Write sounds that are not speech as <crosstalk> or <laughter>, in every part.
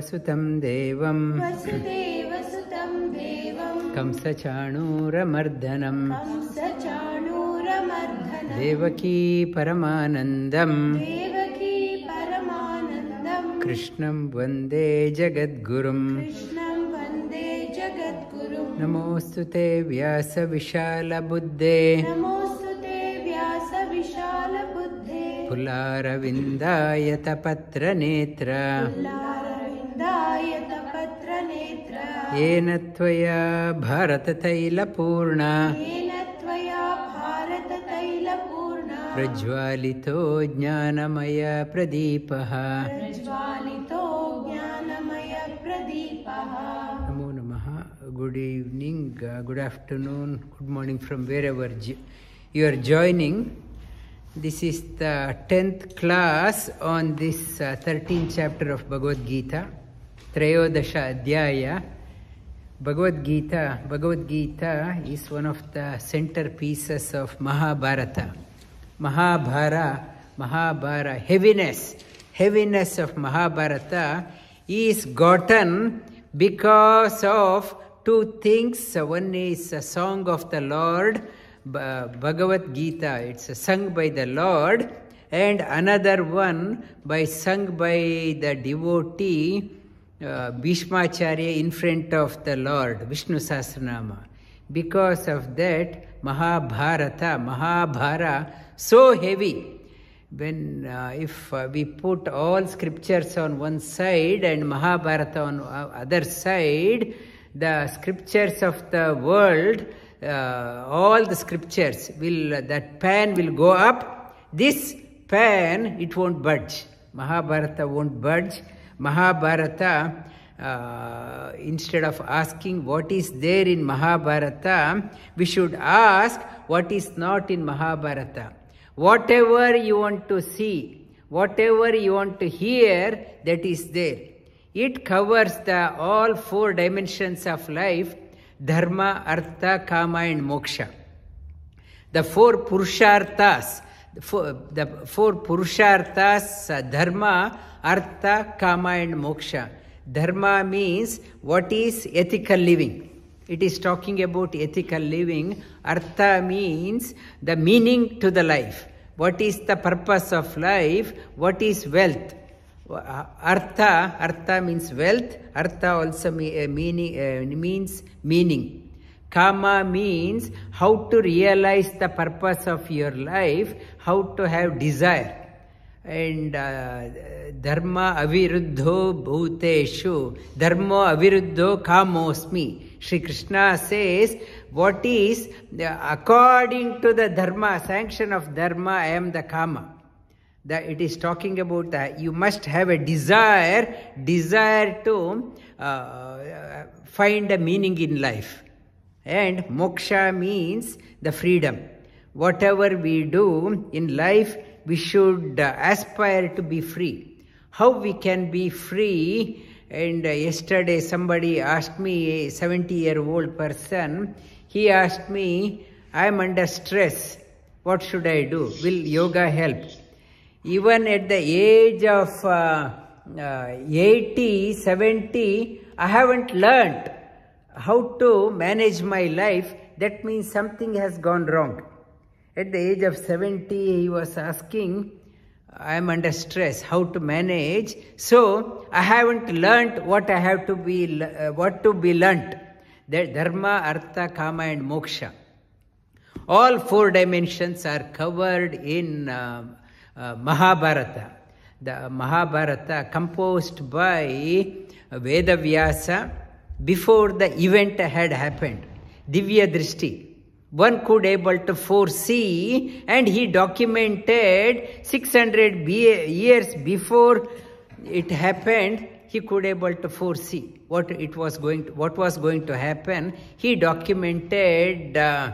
देवं, वसुतं कंसचाणूरमर्दनं परमानन्दम् कृष्णं वन्दे जगद्गुरुम् नमोऽस्तु ते व्यासविशालबुद्धे फुलारविन्दायतपत्रनेत्र येन त्वया भारततैलपूर्णा प्रज्वालितो ज्ञानमय नमो नमः good evening good afternoon good morning from wherever you are joining This is the 10th class on this uh, 13th chapter of त्रयोदश अध्याय Bhagavad Gita, Bhagavad Gita is one of the centerpieces of Mahabharata. Mahabhara, Mahabhara, heaviness, heaviness of Mahabharata is gotten because of two things. One is a song of the Lord, Bhagavad Gita, it's sung by the Lord, and another one by sung by the devotee Bhishma uh, Bhishmacharya in front of the Lord, Vishnu Sasranama. Because of that, Mahabharata, Mahabhara, so heavy. When uh, if uh, we put all scriptures on one side and Mahabharata on uh, other side, the scriptures of the world, uh, all the scriptures will that pan will go up. This pan it won't budge. Mahabharata won't budge Mahabharata, uh, instead of asking what is there in Mahabharata, we should ask what is not in Mahabharata. Whatever you want to see, whatever you want to hear, that is there. It covers the all four dimensions of life, dharma, artha, kama and moksha. The four purusharthas, four, the four purusharthas dharma, artha, kama, and moksha. Dharma means what is ethical living. It is talking about ethical living. Artha means the meaning to the life. What is the purpose of life? What is wealth? Artha, artha means wealth. Artha also eh, meaning, eh, means meaning. Kama means how to realize the purpose of your life, how to have desire. And uh, dharma aviruddho bhuteshu, dharma aviruddho kamosmi. Sri Krishna says, what is, the, according to the dharma, sanction of dharma, I am the kama. That it is talking about that you must have a desire, desire to uh, find a meaning in life. And moksha means the freedom whatever we do in life, we should uh, aspire to be free. How we can be free? And uh, yesterday, somebody asked me, a 70 year old person, he asked me, I am under stress. What should I do? Will yoga help? Even at the age of uh, uh, 80, 70, I haven't learned how to manage my life. That means something has gone wrong. At the age of 70, he was asking, I am under stress, how to manage. So I haven't learnt what I have to be, uh, what to be learnt. The dharma, artha, kama and moksha. All four dimensions are covered in uh, uh, Mahabharata. The Mahabharata composed by Vedavyasa before the event had happened. Divya Drishti one could able to foresee and he documented 600 years before it happened he could able to foresee what it was going to, what was going to happen he documented uh,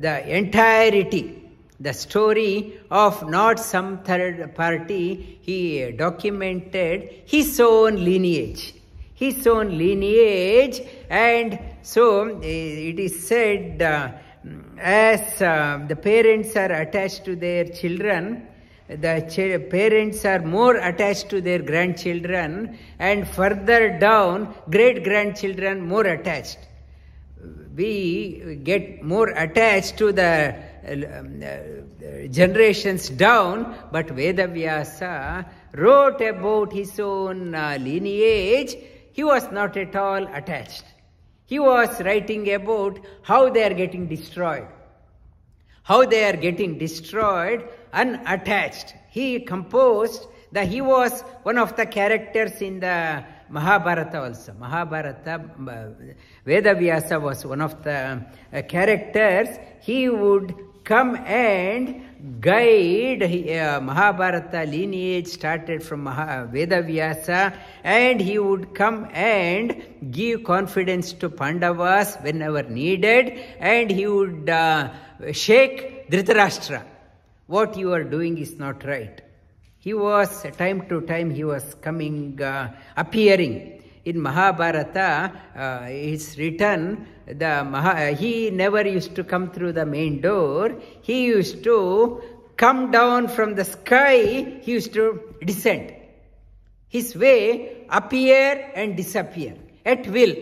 the entirety the story of not some third party he documented his own lineage his own lineage and so eh, it is said uh, as uh, the parents are attached to their children, the ch parents are more attached to their grandchildren, and further down, great grandchildren more attached. We get more attached to the um, uh, generations down, but Vedavyasa wrote about his own uh, lineage, he was not at all attached. He was writing about how they are getting destroyed. How they are getting destroyed unattached. He composed that he was one of the characters in the Mahabharata also. Mahabharata, uh, Vedavyasa was one of the uh, characters. He would come and guide uh, Mahabharata lineage started from Maha, uh, Vedavyasa and he would come and give confidence to Pandavas whenever needed and he would uh, shake Dhritarashtra. What you are doing is not right. He was, time to time, he was coming, uh, appearing in Mahabharata, uh, it's written the Maha, he never used to come through the main door. He used to come down from the sky. He used to descend. His way appear and disappear at will.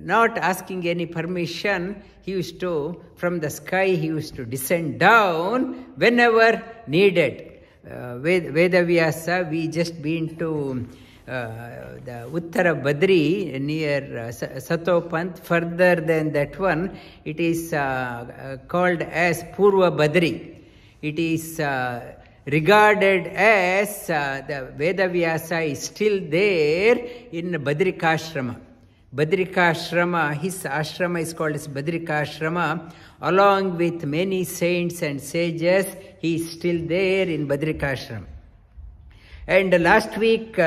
Not asking any permission, he used to, from the sky, he used to descend down whenever needed. Uh, Vedavyasa, we just been to the Uttara Badri near Satopant, further than that one, it is called as Purva Badri. It is regarded as the Vedavyasa is still there in Badrikashrama. Badrikashrama, his ashrama is called as Badrikashrama. Along with many saints and sages, he is still there in Badrikashrama. And last week, uh,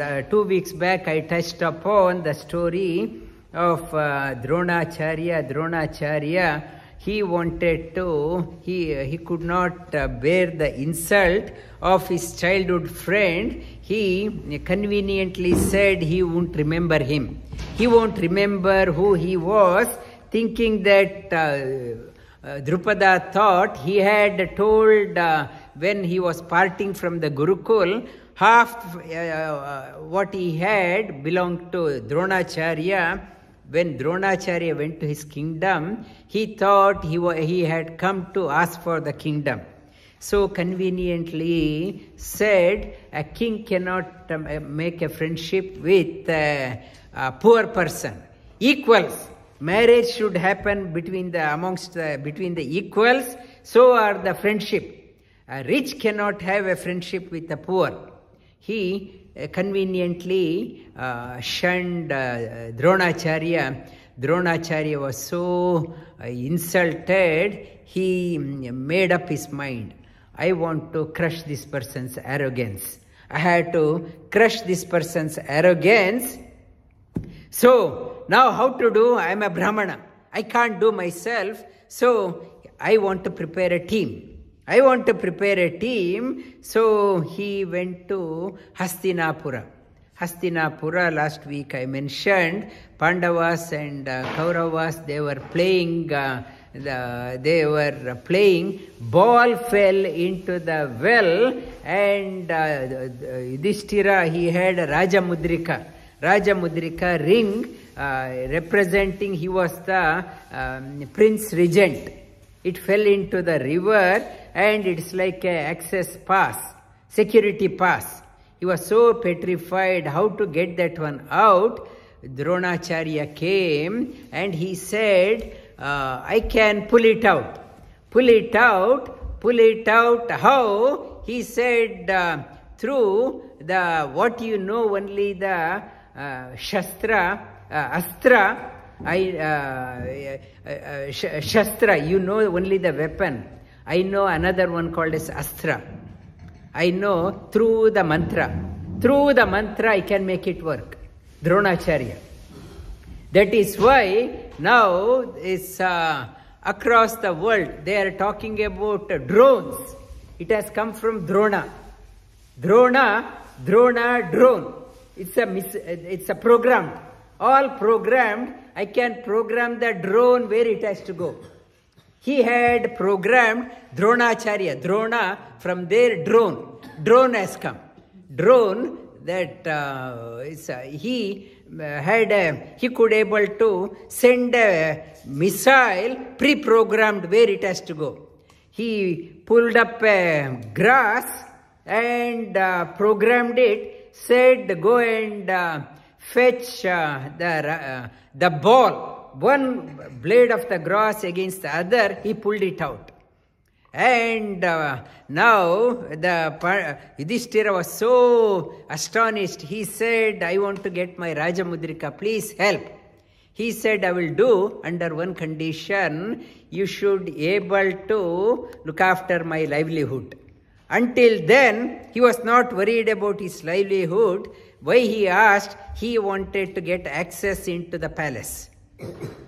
uh, two weeks back, I touched upon the story of uh, Dronacharya. Dronacharya, he wanted to, he, uh, he could not uh, bear the insult of his childhood friend. He conveniently said he won't remember him. He won't remember who he was, thinking that uh, uh, Drupada thought he had told uh, when he was parting from the Gurukul, half uh, what he had belonged to Dronacharya. When Dronacharya went to his kingdom, he thought he, he had come to ask for the kingdom. So conveniently said, a king cannot um, uh, make a friendship with a, a poor person. Equals. Marriage should happen between the amongst the, between the equals. So are the friendship. A rich cannot have a friendship with the poor he uh, conveniently uh, shunned uh, Dronacharya. Dronacharya was so insulted, he mm, made up his mind. I want to crush this person's arrogance. I had to crush this person's arrogance. So, now how to do? I am a Brahmana. I can't do myself. So, I want to prepare a team. I want to prepare a team. So he went to Hastinapura. Hastinapura, last week I mentioned Pandavas and uh, Kauravas, they were playing. Uh, the, they were playing, ball fell into the well, and uh, Yudhishthira, he had Rajamudrika. Rajamudrika ring uh, representing he was the um, prince regent. It fell into the river and it's like a access pass, security pass. He was so petrified how to get that one out. Dronacharya came and he said, uh, I can pull it out. Pull it out, pull it out. How? He said, uh, through the what you know, only the uh, Shastra, uh, Astra, I, uh, uh, Shastra, you know only the weapon. I know another one called as Astra. I know through the mantra. Through the mantra, I can make it work. Dronacharya. That is why now it's uh, across the world, they are talking about uh, drones. It has come from Drona. Drona, Drona, drone. It's a, it's a program. All programmed, I can program the drone where it has to go. He had programmed Dronacharya. Drona, from their drone. Drone has come. Drone, that uh, uh, he uh, had, a, uh, he could able to send a missile pre-programmed where it has to go. He pulled up a grass and uh, programmed it, said, go and uh, fetch the, the ball one blade of the grass against the other, he pulled it out. And uh, now the this Yudhishthira was so astonished. He said, I want to get my Rajamudrika, please help. He said, I will do under one condition, you should able to look after my livelihood. Until then, he was not worried about his livelihood. Why he asked, he wanted to get access into the palace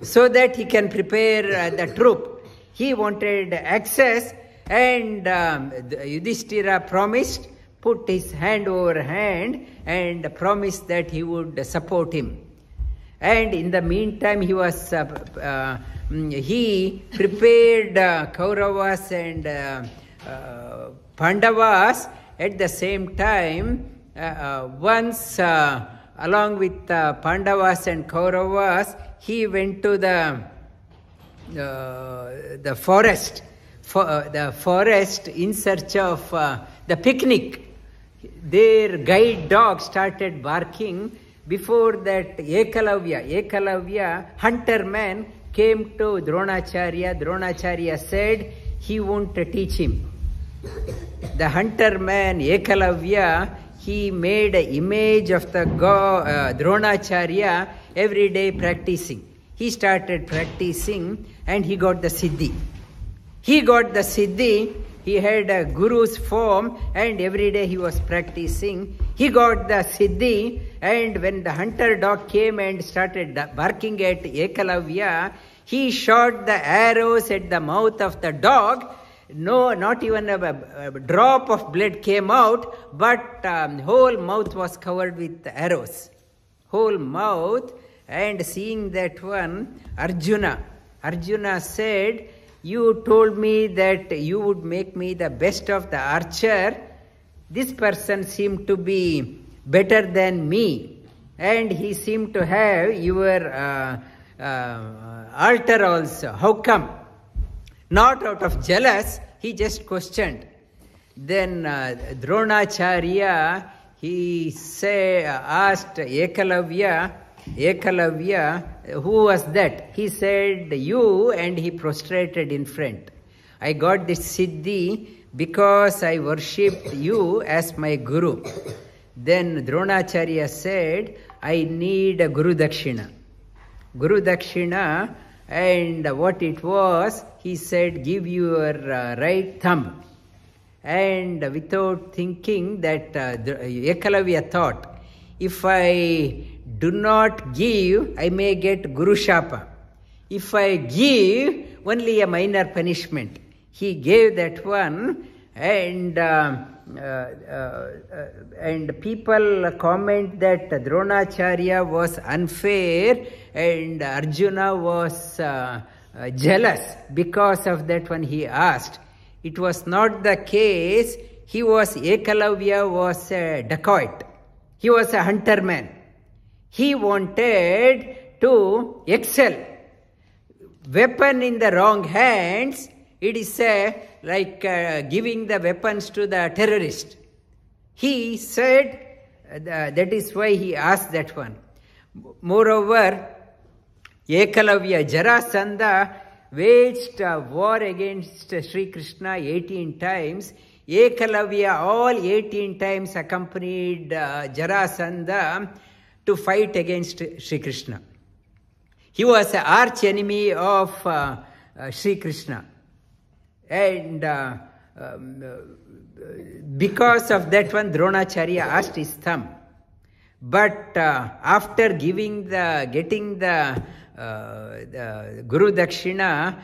so that he can prepare uh, the troop. He wanted access and um, Yudhishthira promised, put his hand over hand and promised that he would support him. And in the meantime, he was uh, uh, mm, he prepared uh, Kauravas and uh, uh Pandavas at the same time. Uh, once, along with Pandavas and Kauravas, he went to the uh, the forest, for, uh, the forest in search of uh, the picnic. Their guide dog started barking. Before that, Ekalavya, Ekalavya, hunter man came to Dronacharya. Dronacharya said he won't teach him. The hunter man, Ekalavya, he made an image of the God, uh, Dronacharya every day practicing. He started practicing and he got the Siddhi. He got the Siddhi, he had a guru's form and every day he was practicing. He got the Siddhi and when the hunter dog came and started barking at Ekalavya, he shot the arrows at the mouth of the dog no, not even a, a, drop of blood came out, but um, whole mouth was covered with arrows. Whole mouth, and seeing that one, Arjuna, Arjuna said, You told me that you would make me the best of the archer. This person seemed to be better than me, and he seemed to have your uh, uh, altar also. How come? not out of jealous, he just questioned. Then uh, Dronacharya, he say, uh, asked Ekalavya, Ekalavya, who was that? He said, you, and he prostrated in front. I got this siddhi because I worshipped you as my guru. Then Dronacharya said, I need a Guru Dakshina. Guru Dakshina and what it was, he said, give your uh, right thumb. And without thinking that uh, the Ekalavya thought, if I do not give, I may get Guru Shapa. If I give, only a minor punishment. He gave that one and... Uh, uh, uh, uh, and people comment that Dronacharya was unfair and Arjuna was jealous because of that when he asked. It was not the case. He was, Ekalavya was a dacoit. He was a hunter man. He wanted to excel. Weapon in the wrong hands, it is a like uh, giving the weapons to the terrorist. He said, uh, that is why he asked that one. Moreover, Ekalavya Jarasandha waged a war against Sri Krishna 18 times. Ekalavya all 18 times accompanied uh, Jarasandha to fight against Sri Krishna. He was an arch enemy of uh, uh, Sri Krishna. And uh, um, uh, because of that one, Dronacharya asked his thumb. But uh, after giving the, getting the, uh, the Guru Dakshina,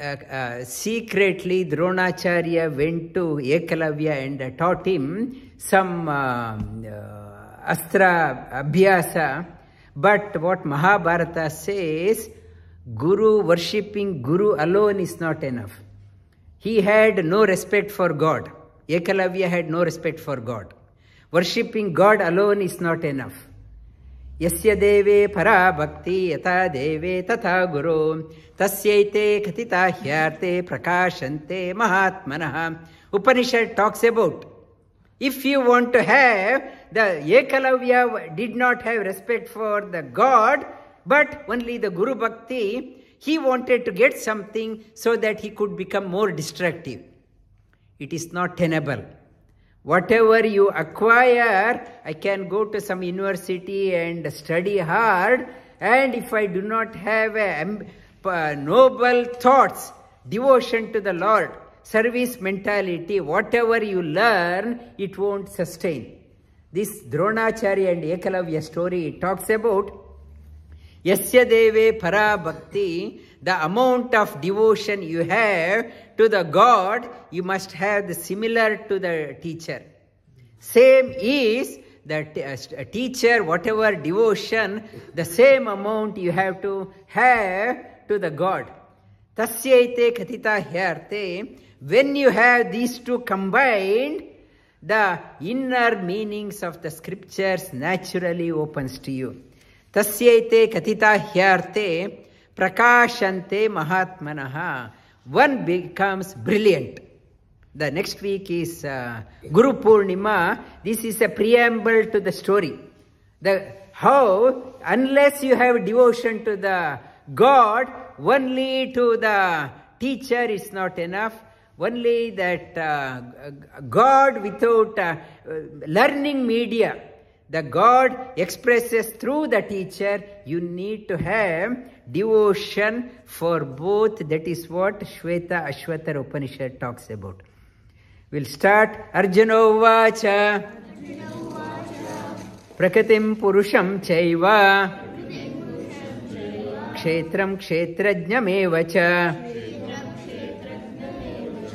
uh, secretly Dronacharya went to Ekalavya and taught him some astra abhyasa. But what Mahabharata says, Guru worshipping Guru alone is not enough. He had no respect for God. Ekalavya had no respect for God. Worshipping God alone is not enough. यस्य deve para bhakti यथा deve तथा गुरो तस्यैते कथिता ह्यार्ते प्रकाशन्ते mahatmanah Upanishad talks about if you want to have the Ekalavya did not have respect for the God but only the Guru Bhakti he wanted to get something so that he could become more destructive. It is not tenable. Whatever you acquire, I can go to some university and study hard, and if I do not have a, a uh, noble thoughts, devotion to the Lord, service mentality, whatever you learn, it won't sustain. This Dronacharya and Ekalavya story talks about Yasya deve para bhakti, the amount of devotion you have to the God, you must have the similar to the teacher. Same is the uh, uh, teacher, whatever devotion, the same amount you have to have to the God. Tasyaite kathita hyarte, when you have these two combined, the inner meanings of the scriptures naturally opens to you. ತಸ್ಯೈತೆ ಕಥಿತಾಹ್ಯಾರ್ಥೆ ಪ್ರಕಾಶಂತೆ ಮಹಾತ್ಮನಃ one becomes brilliant the next week is Guru Purnima this is a preamble to the story the how unless you have devotion to the God only to the teacher is not enough only that uh, God without uh, learning media the God expresses through the teacher, you need to have devotion for both. That is what Shweta Ashwatara Upanishad talks about. We'll start Arjuna Vacha. Prakatim Purusham Chaiva. क्षेत्रं क्षेत्रज्ञमेव च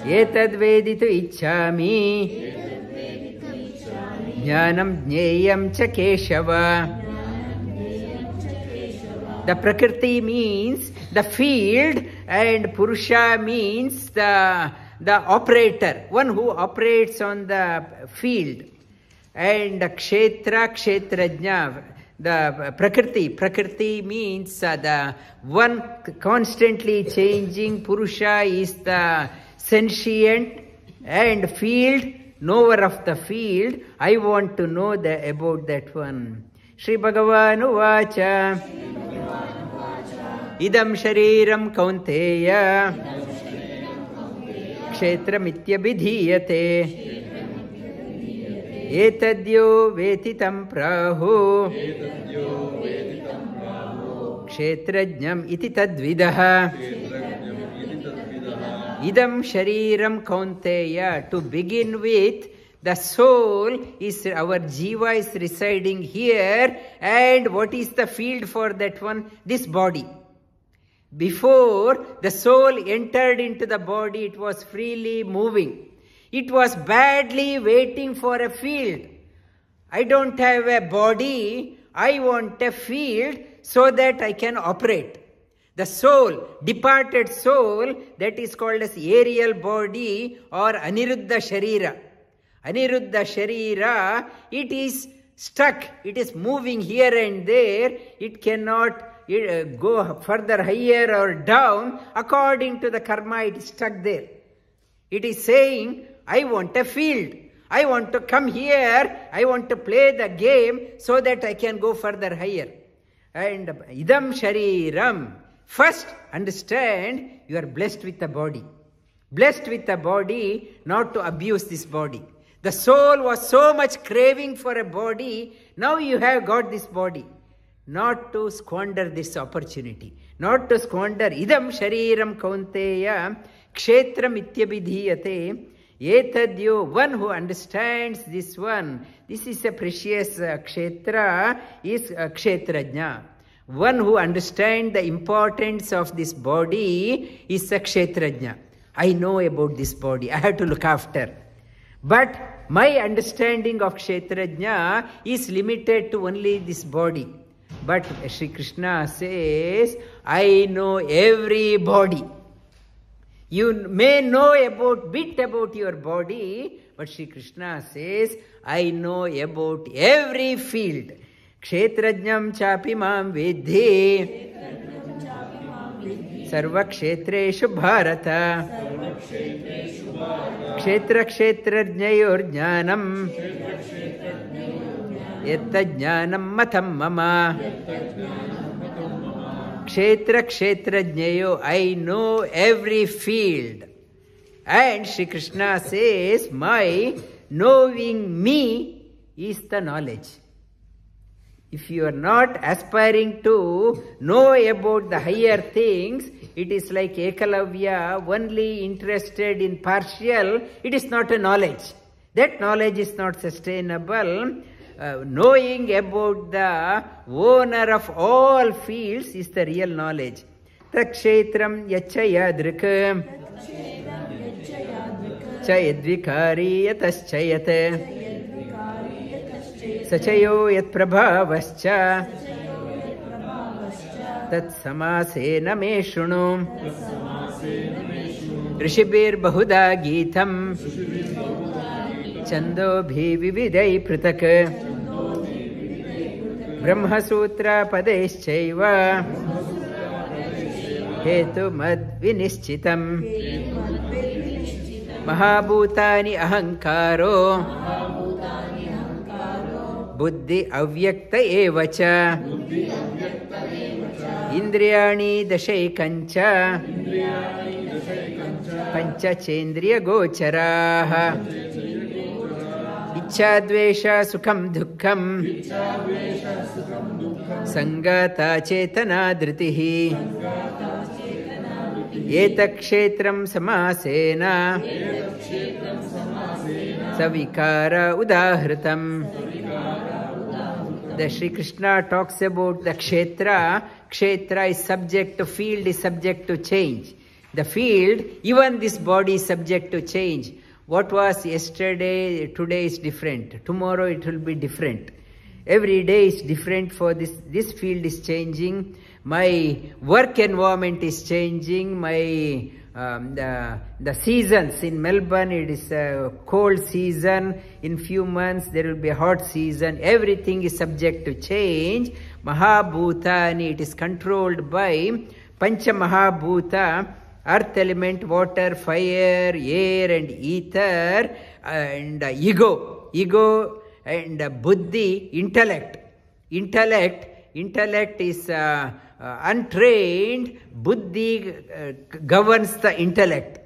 एतद्वेदितु Ichami. Jnanam ज्ञेयं chakeshava. the prakriti means the field and purusha means the the operator one who operates on the field and kshetra kshetrajna the prakriti prakriti means uh, the one constantly changing purusha is the sentient and field knower of the field, I want to know the, about that one. Shri Bhagavan Vacha. Idam Shariram Kaunteya. Kshetra Mitya Bidhiyate. Etadyo Vetitam Prahu. Kshetra Jnam Ititadvidaha. idam shariram kaunteya. To begin with, the soul is, our jiva is residing here. And what is the field for that one? This body. Before the soul entered into the body, it was freely moving. It was badly waiting for a field. I don't have a body, I want a field so that I can operate. The soul, departed soul, that is called as aerial body or Aniruddha Sharira. Aniruddha Sharira, it is stuck, it is moving here and there, it cannot uh, go further higher or down according to the karma, it is stuck there. It is saying, I want a field. I want to come here. I want to play the game so that I can go further higher. And idam shariram. First, understand you are blessed with a body. Blessed with a body, not to abuse this body. The soul was so much craving for a body, now you have got this body. Not to squander this opportunity. Not to squander idam shariram kaunteya kshetram ityabidhiyate Etadyo, one who understands this one, this is a precious uh, kshetra, is uh, kshetrajna. One who understands the importance of this body is a kshetrajna. I know about this body. <laughs> I have to look after. But my understanding of kshetrajna is limited to only this body. But Sri Krishna says, I know every body. You may know about bit about your body, but Sri Krishna says, I know about every field. क्षेत्रज्ञ चापि मां विद्धि सर्वक्षेत्रेषु भारत क्षेत्रक्षेत्रज्ञयोर्ज्ञानं यत्तज्ञानं मतं मम क्षेत्र क्षेत्र he know every field and Shri Krishna says my knowing me is the knowledge If you are not aspiring to know about the higher things, it is like Ekalavya, only interested in partial, it is not a knowledge. That knowledge is not sustainable. Uh, knowing about the owner of all fields is the real knowledge. Trakshetram yachayadrika cha yadvikari yatashchayate. सचयो यत्प्रभावश्च तत्समासेन मे शृणु ऋषिभिर्बहुधा गीतं छन्दोभिविदै पृथक् ब्रह्मसूत्रपदैश्चैव हेतुमद्विनिश्चितम् महाभूतान्यहङ्कारो बुद्धि अव्यक्त एव च इन्द्रियाणि दशैकञ्च पञ्चचेन्द्रियगोचराः इच्छाद्वेषसुखं दुःखं सङ्गाता एतक्षेत्रं एतत्क्षेत्रं समासेन सविकार उदाहृतम् the Sri Krishna talks about the kshetra. Kshetra is subject to field, is subject to change. The field, even this body is subject to change. What was yesterday, today is different. Tomorrow it will be different. Every day is different for this. This field is changing. My work environment is changing. My um, the, the seasons in Melbourne, it is a cold season. In few months, there will be a hot season. Everything is subject to change. Mahabhutani, it is controlled by Pancha Mahabhuta, earth element, water, fire, air and ether, and ego. Ego and buddhi, intellect. Intellect, intellect is... Uh, uh, untrained buddhi uh, governs the intellect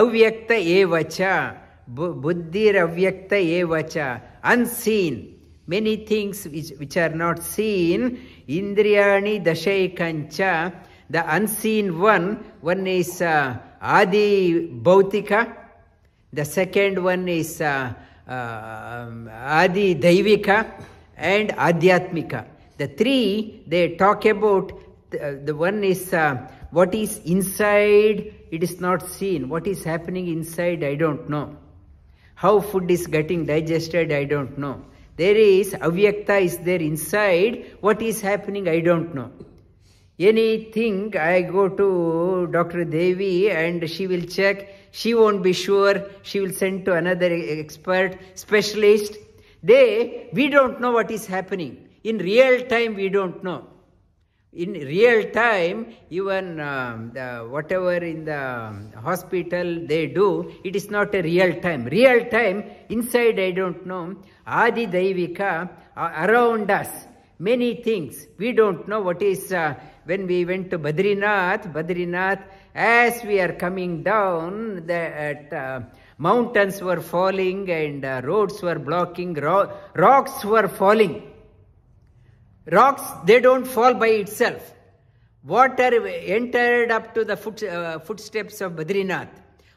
avyakta evacha buddhi avyakta evacha unseen many things which, which are not seen indriyani dashaikancha the unseen one one is uh, adi bhautika the second one is uh, uh, adi daivika and adhyatmika the three they talk about the, uh, the one is uh, what is inside, it is not seen. What is happening inside, I don't know. How food is getting digested, I don't know. There is, avyakta is there inside. What is happening, I don't know. Anything, I go to Dr. Devi and she will check. She won't be sure. She will send to another expert, specialist. They, we don't know what is happening. In real time, we don't know in real time even um, the, whatever in the hospital they do it is not a real time real time inside i don't know adi daivika uh, around us many things we don't know what is uh, when we went to badrinath badrinath as we are coming down the at, uh, mountains were falling and uh, roads were blocking ro rocks were falling Rocks, they don't fall by itself. Water entered up to the foot, uh, footsteps of Badrinath.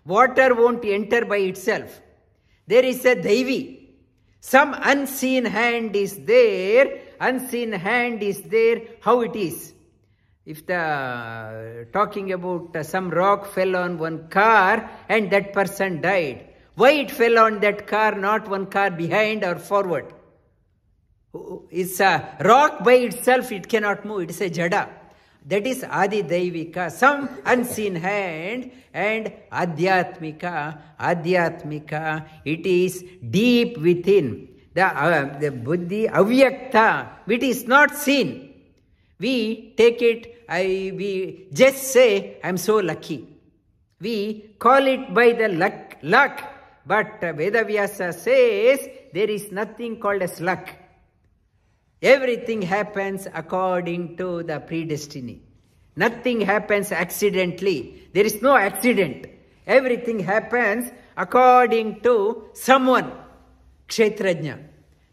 Water won't enter by itself. There is a Devi. Some unseen hand is there. Unseen hand is there. How it is? If the uh, talking about uh, some rock fell on one car and that person died. Why it fell on that car, not one car behind or forward? It's a rock by itself, it cannot move. It's a jada. That is Adi Daivika, some unseen hand, and Adhyatmika, Adhyatmika, it is deep within. The, uh, the Buddhi Avyakta, It is not seen. We take it, I, we just say, I'm so lucky. We call it by the luck, luck. But Vedavyasa says, there is nothing called as luck. Everything happens according to the predestiny. Nothing happens accidentally. There is no accident. Everything happens according to someone. Kshetrajna.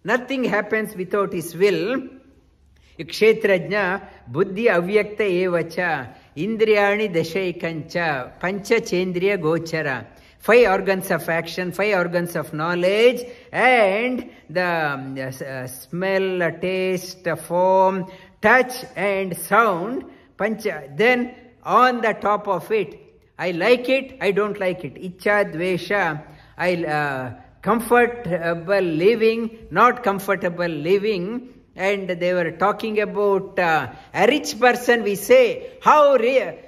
Nothing happens without his will. buddhi avyakta ಅವ್ಯಕ್ತ ಏವಚ ಇಂದ್ರಿಯಾಣಿ pancha chendriya gochara five organs of action, five organs of knowledge, and the um, uh, smell, taste, form, touch, and sound. Pancha. Then on the top of it, I like it, I don't like it. Icha, dvesha, I uh, comfortable living, not comfortable living. And they were talking about uh, a rich person. We say, how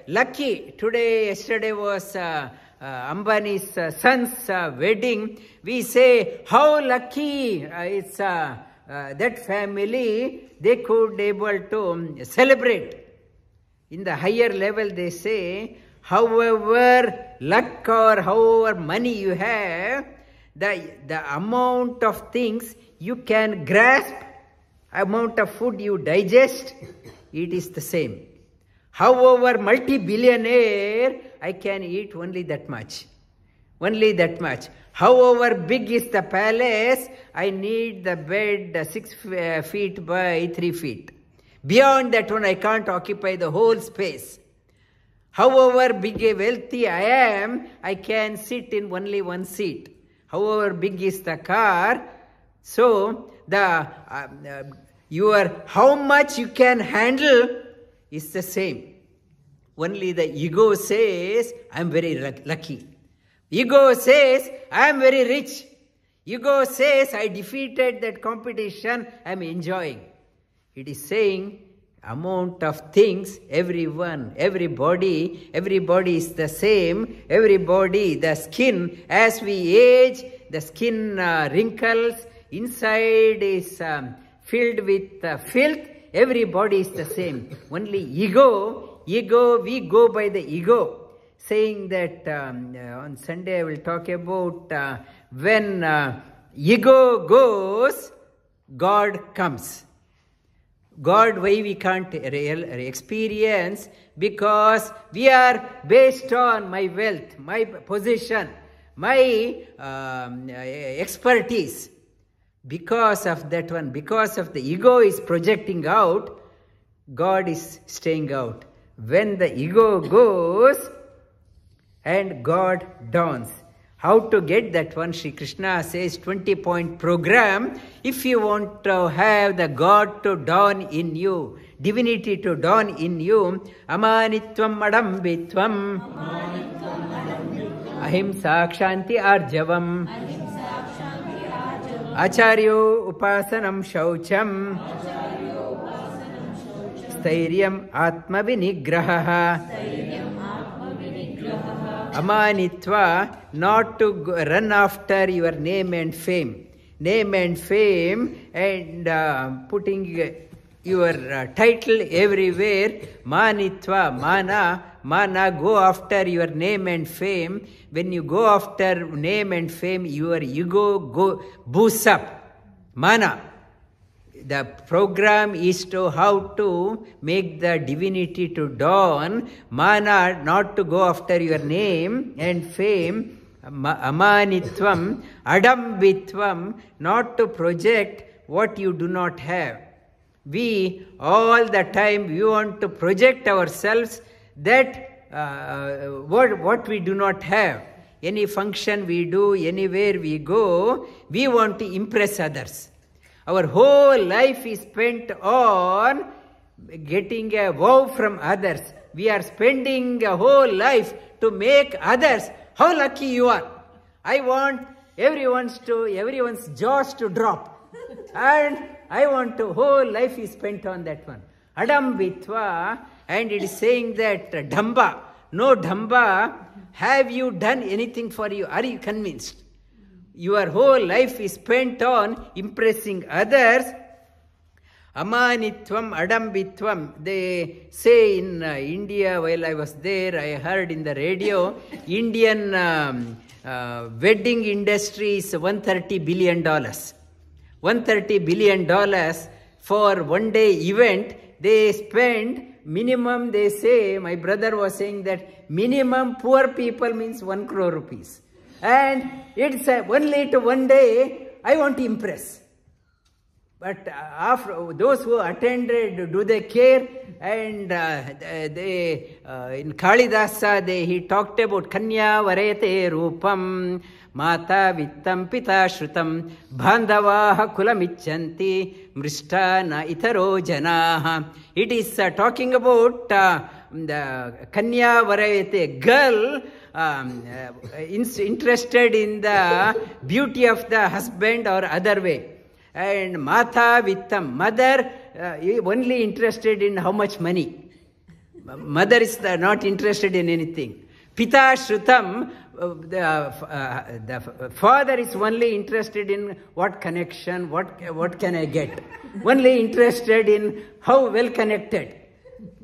lucky. Today, yesterday was... Uh, uh, Ambani's uh, son's uh, wedding, we say how lucky it's that family they could able to um, celebrate. In the higher level, they say, however luck or however money you have, the, the amount of things you can grasp, amount of food you digest, it is the same. However, multi-billionaire, I can eat only that much. Only that much. However big is the palace, I need the bed 6 uh, feet by 3 feet. Beyond that one, I can't occupy the whole space. However big a wealthy I am, I can sit in only one seat. However big is the car, so the uh, uh, your how much you can handle is the same. Only the ego says, I am very lucky. Ego says, I am very rich. Ego says, I defeated that competition, I am enjoying. It is saying, amount of things, everyone, everybody, everybody is the same, everybody, the skin, as we age, the skin uh, wrinkles, inside is um, filled with uh, filth, everybody is the same. Only ego Ego, we go by the ego, saying that um, uh, on Sunday I will talk about uh, when uh, ego goes, God comes. God, why we can't real experience? Because we are based on my wealth, my position, my um, uh, expertise. Because of that one, because of the ego is projecting out, God is staying out when the ego goes and God dawns. How to get that one? Sri Krishna says 20 point program. If you want to have the God to dawn in you, divinity to dawn in you, amanitvam adambitvam, ahimsa kshanti arjavam, acharyo upasanam shaucham, स्थर्य आत्म विग्रह अमानित्वा not to run after your name and fame name and fame and putting your title everywhere मानित्वा माना माना go after your name and fame when you go after name and fame your you go go बूसअप माना the program is to how to make the divinity to dawn, mana not to go after your name and fame, amanitvam, adambitvam, not to project what you do not have. We all the time we want to project ourselves that uh, what, what we do not have. Any function we do, anywhere we go, we want to impress others our whole life is spent on getting a wow from others. We are spending a whole life to make others. How lucky you are. I want everyone's to everyone's jaws to drop. and I want to whole life is spent on that one. Adam Adambitva and it is saying that Dhamba. no Dhamba, have you done anything for you? Are you convinced? your whole life is spent on impressing others, Amanitvam, Adambitvam, they say in uh, India, while I was there, I heard in the radio, <laughs> Indian um, uh, wedding industry is $130 billion. $130 billion for one day event, they spend minimum, they say, my brother was saying that minimum poor people means 1 crore rupees. And it's uh, only to one day, I want to impress. But uh, after those who attended, do they care? And uh, they, uh, in Kalidasa, uh, they, he talked about Kanya Varete Rupam, Mata Vittam Pita Shrutam, Bandhavaha Kulamichanti, Mrishtana Itaro Janaha. It is uh, talking about uh, the Kanya Varete girl um, uh, interested in the beauty of the husband or other way. And Matha with the mother uh, only interested in how much money. Mother is the, not interested in anything. Pita Shrutam, uh, the, uh, the father is only interested in what connection, what, what can I get. only interested in how well connected.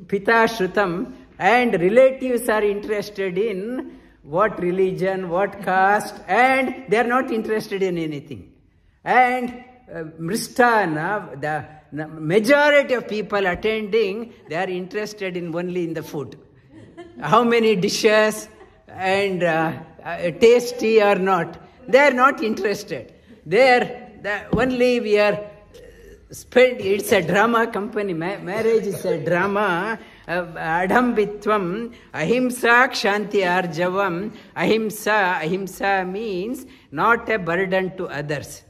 Pita Shrutam and relatives are interested in what religion, what caste, and they are not interested in anything. And uh, Mristana, the majority of people attending, they are interested in only in the food. How many dishes and uh, uh, tasty or not. They are not interested. They are the, only we are uh, spent, it's a drama company. Ma marriage is a drama adambitvam ahimsa kshanti arjavam ahimsa ahimsa means not a burden to others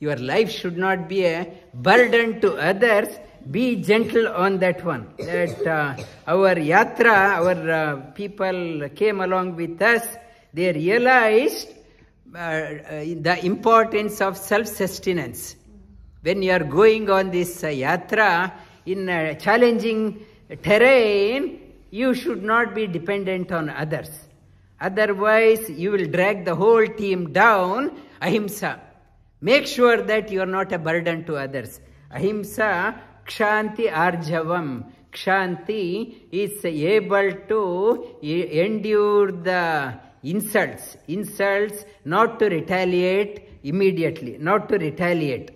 your life should not be a burden to others be gentle on that one that uh, our yatra our uh, people came along with us they realized uh, the importance of self-sustenance when you are going on this yatra in a challenging terrain, you should not be dependent on others. Otherwise, you will drag the whole team down. Ahimsa. Make sure that you are not a burden to others. Ahimsa, kshanti arjavam. Kshanti is able to endure the insults. Insults, not to retaliate immediately, not to retaliate.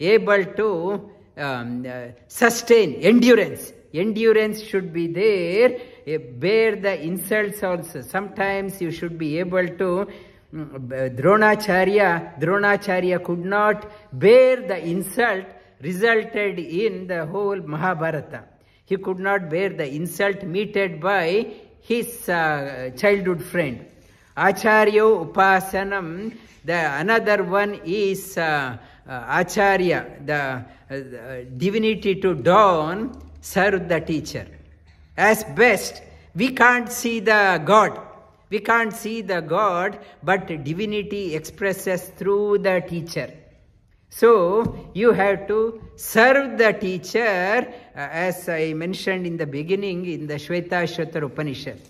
Able to um, uh, sustain endurance endurance should be there eh, bear the insults also sometimes you should be able to mm, Dronacharya, Dronacharya could not bear the insult resulted in the whole Mahabharata. He could not bear the insult meted by his uh, childhood friend. Acharya Upasanam, the another one is uh, uh, Acharya, the uh, uh, divinity to dawn serve the teacher. As best, we can't see the God. We can't see the God, but divinity expresses through the teacher. So, you have to serve the teacher, uh, as I mentioned in the beginning in the Shvetashvatara Upanishad.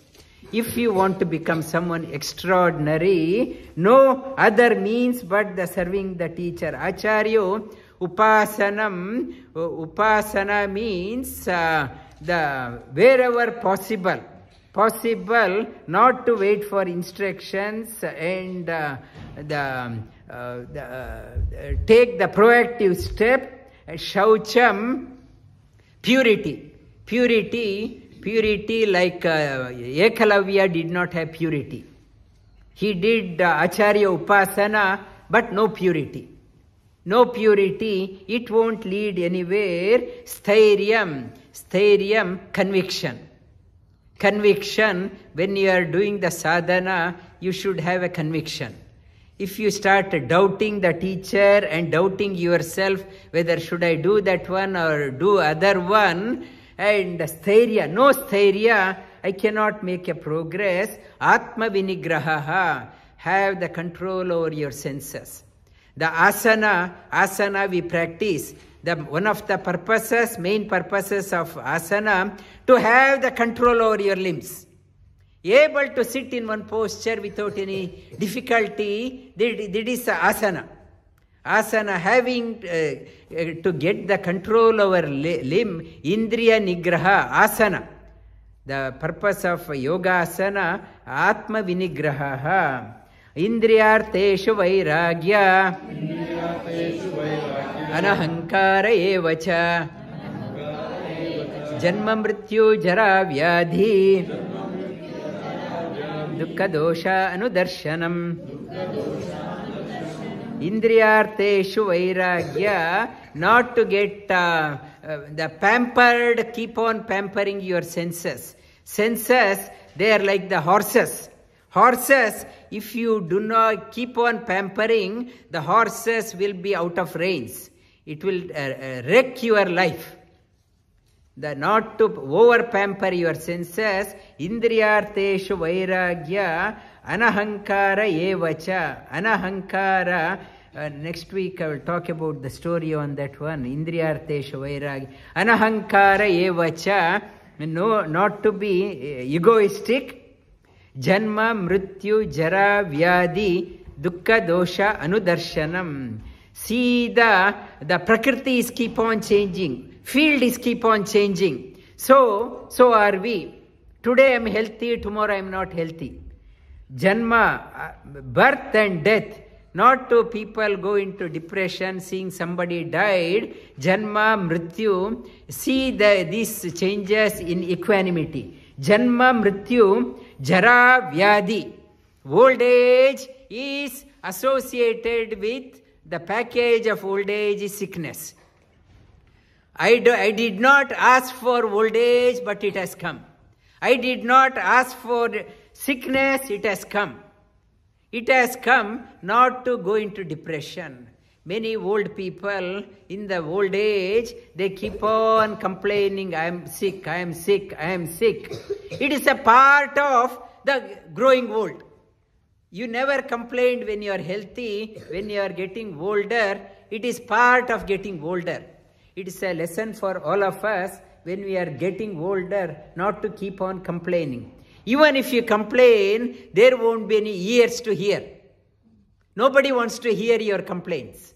If you want to become someone extraordinary, no other means but the serving the teacher. Acharya Upasanam, upasana means uh, the wherever possible, possible not to wait for instructions and uh, the, um, uh, the uh, take the proactive step, shaucham, purity, purity, purity like uh, Ekalavya did not have purity. He did uh, Acharya Upasana, but no purity no purity, it won't lead anywhere. Stairyam, stairyam, conviction. Conviction, when you are doing the sadhana, you should have a conviction. If you start doubting the teacher and doubting yourself, whether should I do that one or do other one, and sthairya, no sthairya, I cannot make a progress. Atma vinigraha, have the control over your senses. The asana, asana we practice. The, one of the purposes, main purposes of asana, to have the control over your limbs. Able to sit in one posture without any difficulty, that is asana. Asana having uh, uh, to get the control over limb, indriya nigraha, asana. The purpose of yoga asana, atma vinigraha. इंद्रियार्थेषु वैराग्य अनहंकार च जन्म मृत्यु जरा व्याधि दुख दोष अनुदर्शन इंद्रियार्थेषु वैराग्य not to get the pampered keep on pampering your senses senses they are like the horses Horses, if you do not keep on pampering, the horses will be out of range. It will uh, uh wreck your life. The not to over pamper your senses, indriyarteshu vairagya, anahankara evacha. Anahankara, uh, next week I will talk about the story on that one. Indriyarteshu vairagya, anahankara evacha. No, not to be uh, egoistic ಜನ್ಮ ಮೃತ್ಯು ಜರ ವ್ಯಾಧಿ ದುಃಖ ದೋಷ ಅನುದರ್ಶನಂ see the the ಪ್ರಕೃತಿ is keep on changing field is keep on changing so so are we today I am healthy tomorrow I am not healthy ಜನ್ಮ birth and death not to people go into depression seeing somebody died ಜನ್ಮ ಮೃತ್ಯು see the these changes in equanimity ಜನ್ಮ ಮೃತ್ಯು Jara Vyadi. Old age is associated with the package of old age sickness. I, I did not ask for old age, but it has come. I did not ask for sickness, it has come. It has come not to go into depression, Many old people in the old age, they keep on complaining, I am sick, I am sick, I am sick. It is a part of the growing old. You never complained when you are healthy, when you are getting older. It is part of getting older. It is a lesson for all of us when we are getting older not to keep on complaining. Even if you complain, there won't be any ears to hear. Nobody wants to hear your complaints.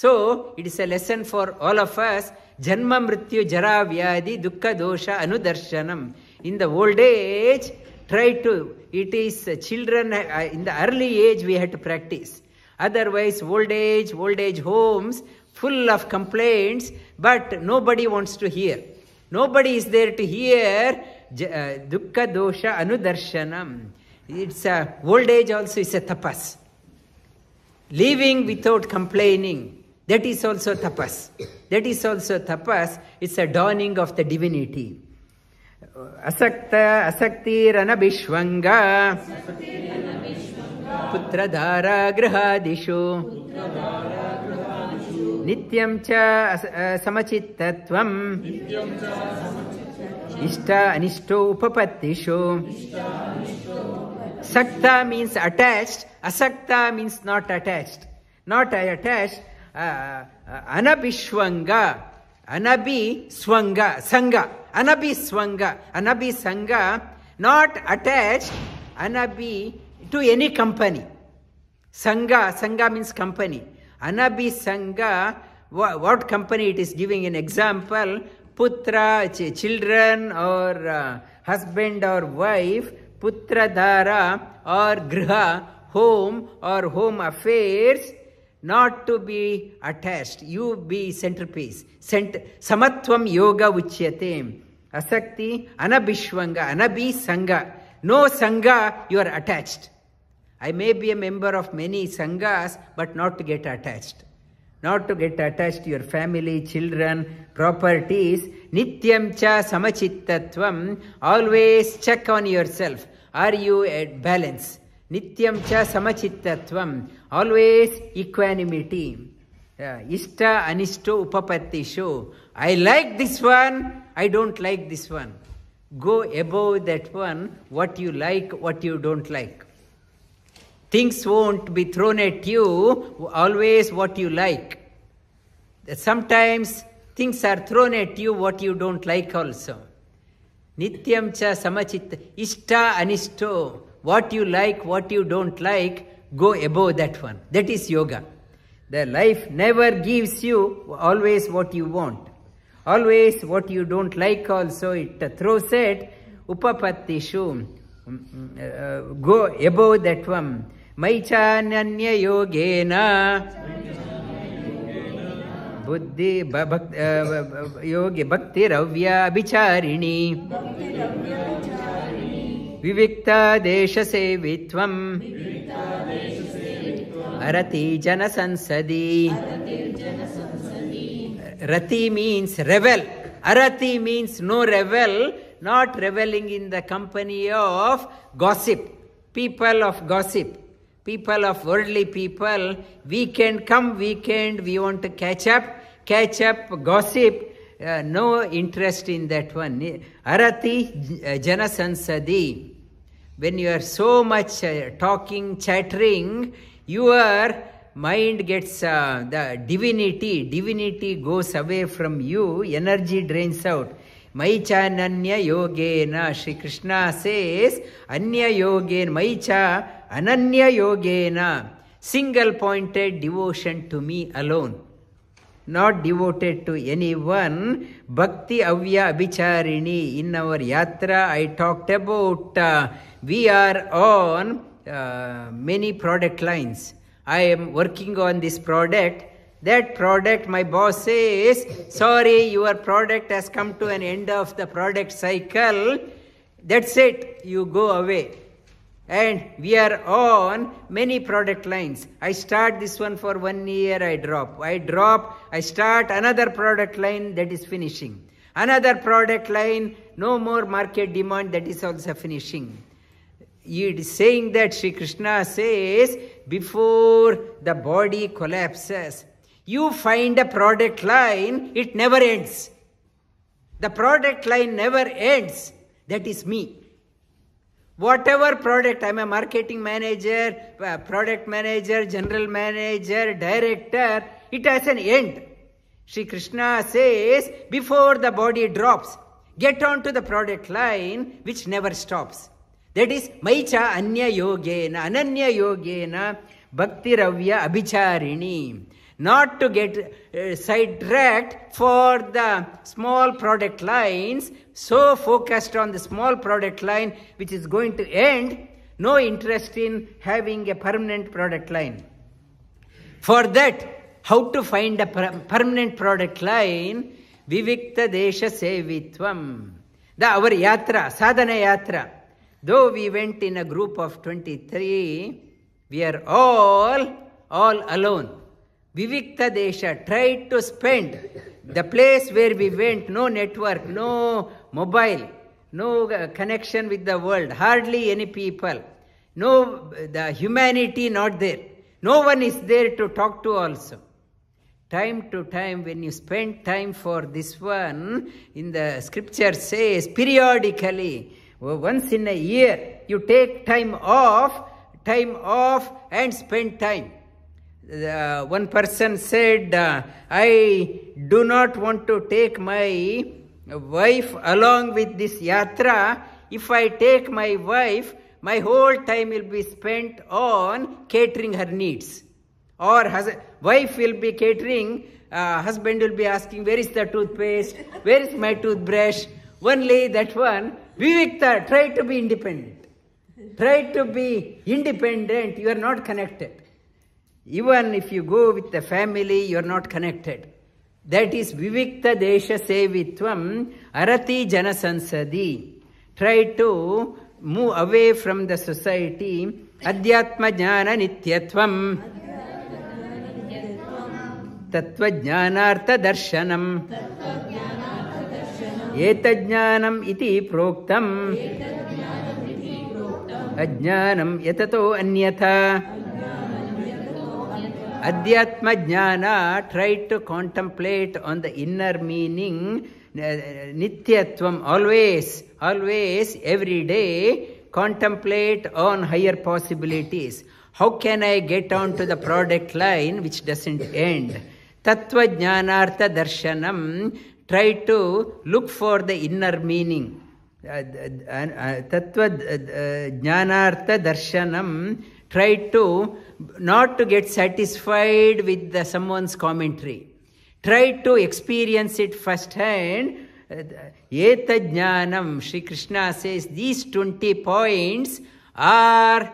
So it is a lesson for all of us. Janma Mrityu Jara Vyadi Dukkha Dosha Anudarshanam. In the old age, try to, it is children, uh, in the early age we have to practice. Otherwise, old age, old age homes, full of complaints, but nobody wants to hear. Nobody is there to hear uh, Dukkha Dosha Anudarshanam. It's a, old age also is a tapas. Living without complaining that is also tapas. That is also tapas. It's a dawning of the divinity. Asakta asaktiranabhishvanga graha grihadishu nityam cha uh, samachittatvam nishta anishto upapattishu Sakta means attached. Asakta means not attached. Not attached. ಅನಭಿಶ್ವಂಗ ಅನಭಿ ಸ್ವಂಗ ಸಂಘ ಅನಭಿ ಸ್ವಂಗ ಅನಭಿ ಸಂಘ not attach ಅನಭಿ to any company ಸಂಘ ಸಂಘ means company ಅನಭಿ ಸಂಘ what company it is giving an example ಪುತ್ರ children or husband or wife ಪುತ್ರಧಾರ ಆರ್ ಗೃಹ home or home affairs not to be attached you be centre peace cent సమత్వం యోగ ఉచ్యతే అసక్తి అనభిశ్వంగ అనబి సంఘ నో సంఘ you are attached I may be a member of many సంఘాస్ but not to get attached not to get attached your family children properties నిత్యం చ సమచిత్తత్వం always check on yourself are you at balance ನಿತ್ಯಂ ಚ ಸಮಚಿತ್ತತ್ವಂ always equanimity ಇಷ್ಟ ಅನಿಷ್ಟ ಉಪಪತ್ತಿಷು I like this one I don't like this one go above that one what you like what you don't like things won't be thrown at you always what you like sometimes things are thrown at you what you don't like also. Nityam cha samachit ishta anisto what you like, what you don't like, go above that one. That is yoga. The life never gives you always what you want. Always what you don't like also, it throws it. upapatti shum. Mm, mm, uh, go above that one. ಮೈಚಾನನ್ಯ uh, yogi bhakti raviya abicharini. Arati अरति जनसंसदि Arati means revel अरति means no revel not reveling in the company of gossip, people of gossip, people of worldly people. Weekend, come weekend, we want to catch up, catch up, gossip, uh, no interest in that one. Arati uh, janasansadi. When you are so much uh, talking, chattering, your mind gets uh, the divinity. Divinity goes away from you. Energy drains out. Maicha ananya yogena. Sri Krishna says, anya yogena. Maicha ananya yogena. Single pointed devotion to me alone not devoted to anyone. Bhakti Avya Abhicharini. In our yatra, I talked about uh, we are on uh, many product lines. I am working on this product. That product, my boss says, sorry, your product has come to an end of the product cycle. That's it. You go away. And we are on many product lines. I start this one for one year, I drop. I drop, I start another product line that is finishing. Another product line, no more market demand that is also finishing. It is saying that Sri Krishna says, before the body collapses, you find a product line, it never ends. The product line never ends. That is me whatever product i'm a marketing manager uh, product manager general manager director it has an end Sri Krishna says, before the body drops, get on to the product line which never stops. That is, Maicha Anya Yogena, Ananya Yogena, Bhaktiravya Abhicharini not to get uh, sidetracked for the small product lines, so focused on the small product line which is going to end, no interest in having a permanent product line. For that, how to find a per permanent product line? Vivikta Desha Sevitvam. The, our yatra, sadhana yatra. Though we went in a group of 23, we are all, all alone. Vivikta Desha tried to spend the place where we went, no network, no mobile, no uh, connection with the world, hardly any people, no the humanity not there. No one is there to talk to also. Time to time, when you spend time for this one, in the scripture says periodically, once in a year, you take time off, time off, and spend time. Uh, one person said, uh, I do not want to take my wife along with this yatra. If I take my wife, my whole time will be spent on catering her needs. Or hus- wife will be catering, uh, husband will be asking, Where is the toothpaste? Where is my toothbrush? Only that one. Vivikta, try to be independent. Try to be independent. You are not connected. Even if you go with the family, you are not connected. That is Vivikta Desha Sevitvam Arati Janasansadi. Try to move away from the society. Adhyatma Jnana Nityatvam. Tattva Darshanam. एतज्ज्ञानम् इति प्रोक्तम् अज्ञानं यततो anyathā. Adhyatma Jnana tried to contemplate on the inner meaning, uh, Nityatvam, always, always, every day, contemplate on higher possibilities. How can I get on to the product line which doesn't end? Tattva Jnanartha Darshanam, try to look for the inner meaning. Uh, uh, Tattva Jnanartha Darshanam, try to not to get satisfied with the, someone's commentary. Try to experience it firsthand. Etajnanam, Sri Krishna says, these 20 points are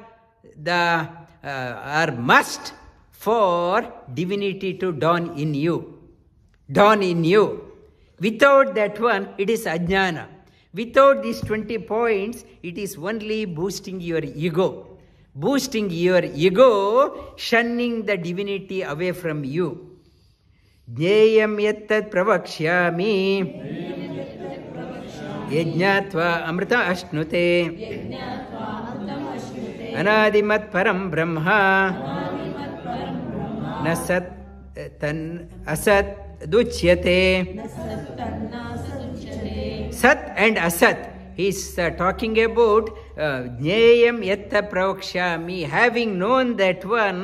the uh, are must for divinity to dawn in you. Dawn in you. Without that one, it is ajnana. Without these 20 points, it is only boosting your ego boosting your ego, shunning the divinity away from you. Jnayam yattat pravakshyami. Yajnatva amrita ashnute. Anadimat param brahma. Nasat eh, tan asat duchyate. Sat and asat. He is uh, talking about ಜ್ಞೇಯಂ ಎತ್ತ ಪ್ರವಕ್ಷ್ಯಾಮಿ having known that one